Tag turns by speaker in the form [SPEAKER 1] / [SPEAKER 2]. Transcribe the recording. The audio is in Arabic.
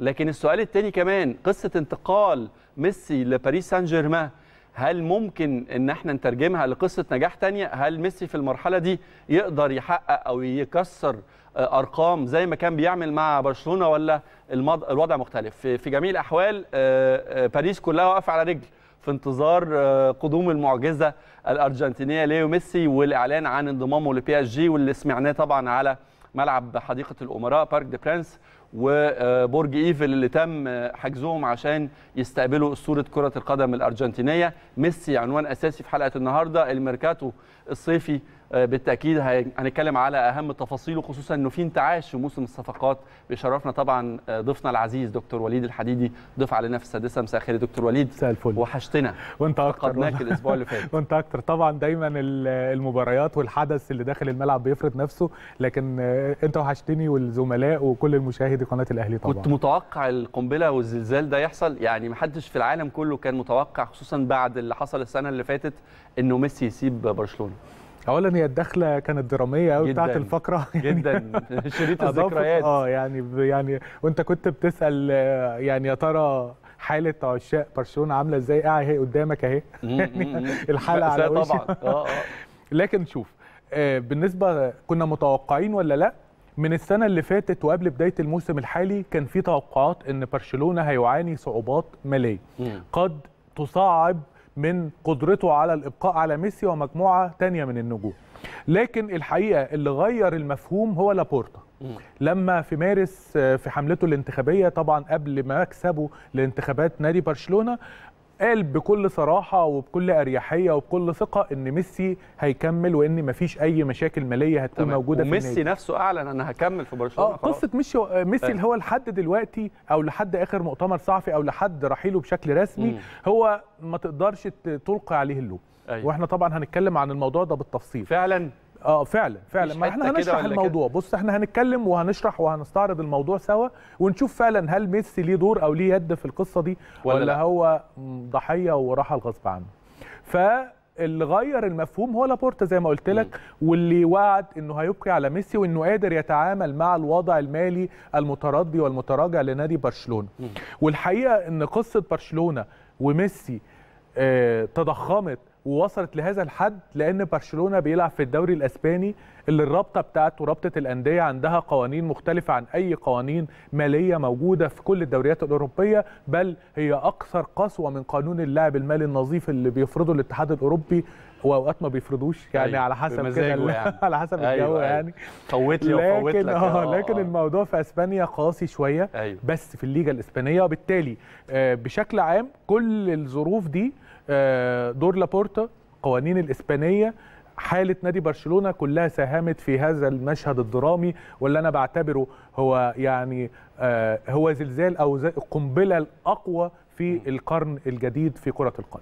[SPEAKER 1] لكن السؤال الثاني كمان قصه انتقال ميسي لباريس سان جيرمان هل ممكن ان احنا نترجمها لقصه نجاح تانية هل ميسي في المرحله دي يقدر يحقق او يكسر آه، ارقام زي ما كان بيعمل مع برشلونه ولا الوضع مختلف في جميع الاحوال آه، آه، باريس كلها واقفه على رجل في انتظار قدوم المعجزه الارجنتينيه ليو ميسي والاعلان عن انضمامه لبي اس جي واللي سمعناه طبعا على ملعب حديقه الامراء بارك دي برانس وبرج ايفل اللي تم حجزهم عشان يستقبلوا اسطوره كره القدم الارجنتينيه ميسي عنوان اساسي في حلقه النهارده الميركاتو الصيفي آه، بالتاكيد هنتكلم على اهم تفاصيله خصوصا انه في انتعاش في موسم الصفقات بيشرفنا طبعا آه، ضيفنا العزيز دكتور وليد الحديدي ضيف علينا في السادسه مساء الخير دكتور وليد مساء الفل وحشتنا وانت اكتر فقدناك الاسبوع اللي فات
[SPEAKER 2] وانت اكتر طبعا دايما المباريات والحدث اللي داخل الملعب بيفرض نفسه لكن آه، انت وحشتني والزملاء وكل المشاهدين نادي قناه الاهلي طبعا كنت
[SPEAKER 1] متوقع القنبله والزلزال ده يحصل يعني ما حدش في العالم كله كان متوقع خصوصا بعد اللي حصل السنه اللي فاتت انه ميسي يسيب برشلونه
[SPEAKER 2] اولا هي الدخله كانت دراميه قوي بتاعت الفقره
[SPEAKER 1] يعني جدا شريط الذكريات اه
[SPEAKER 2] يعني يعني وانت كنت بتسال آه، يعني يا ترى حاله عشاق برشلونه عامله ازاي قاعد آه، اهي قدامك اهي يعني الحلقه على وشك طبعا اه اه لكن شوف آه، بالنسبه كنا متوقعين ولا لا من السنة اللي فاتت وقبل بداية الموسم الحالي كان في توقعات أن برشلونة هيعاني صعوبات مالية قد تصعب من قدرته على الإبقاء على ميسي ومجموعة تانية من النجوم لكن الحقيقة اللي غير المفهوم هو لابورتا لما في مارس آه، في حملته الانتخابيه طبعا قبل ما مكسبه لانتخابات نادي برشلونه قال بكل صراحه وبكل اريحيه وبكل ثقه ان ميسي هيكمل وان مفيش اي مشاكل ماليه
[SPEAKER 1] هتكون تمام. موجوده في ميسي نفسه اعلن انا هكمل في برشلونه اه قصه
[SPEAKER 2] ميسي آه، ميسي آه. اللي
[SPEAKER 1] هو لحد دلوقتي
[SPEAKER 2] او لحد اخر مؤتمر صحفي او لحد رحيله بشكل رسمي مم. هو ما تقدرش تلقي عليه اللوم أيوة. واحنا طبعا هنتكلم عن الموضوع ده بالتفصيل فعلا اه فعلا فعلا ما احنا هنشرح الموضوع كده. بص احنا هنتكلم وهنشرح وهنستعرض الموضوع سوا ونشوف فعلا هل ميسي ليه دور او ليه يد في القصه دي ولا, ولا هو ضحيه ورحل غصب عنه ف اللي غير المفهوم هو لابورتا زي ما قلت لك واللي وعد انه هيبقي على ميسي وانه قادر يتعامل مع الوضع المالي المتردي والمتراجع لنادي برشلونه والحقيقه ان قصه برشلونه وميسي آه، تضخمت ووصلت لهذا الحد لان برشلونه بيلعب في الدوري الاسباني اللي الرابطه بتاعته رابطه الانديه عندها قوانين مختلفه عن اي قوانين ماليه موجوده في كل الدوريات الاوروبيه بل هي اكثر قسوه من قانون اللاعب المالي النظيف اللي بيفرضه الاتحاد الاوروبي هو اوقات ما بيفرضوش يعني أيوة. على حسب كده يعني. على حسب أيوة، الجو أيوة. يعني فوت لي وفوت لك آه،, اه لكن الموضوع في اسبانيا قاسي شويه أيوة. بس في الليجا الاسبانيه وبالتالي آه، بشكل عام كل الظروف دي آه، دور لابورتا قوانين الإسبانية حالة نادي برشلونة كلها ساهمت في هذا المشهد الدرامي واللي أنا بعتبره هو يعني آه، هو زلزال أو قنبلة الأقوى في القرن الجديد في كرة القدم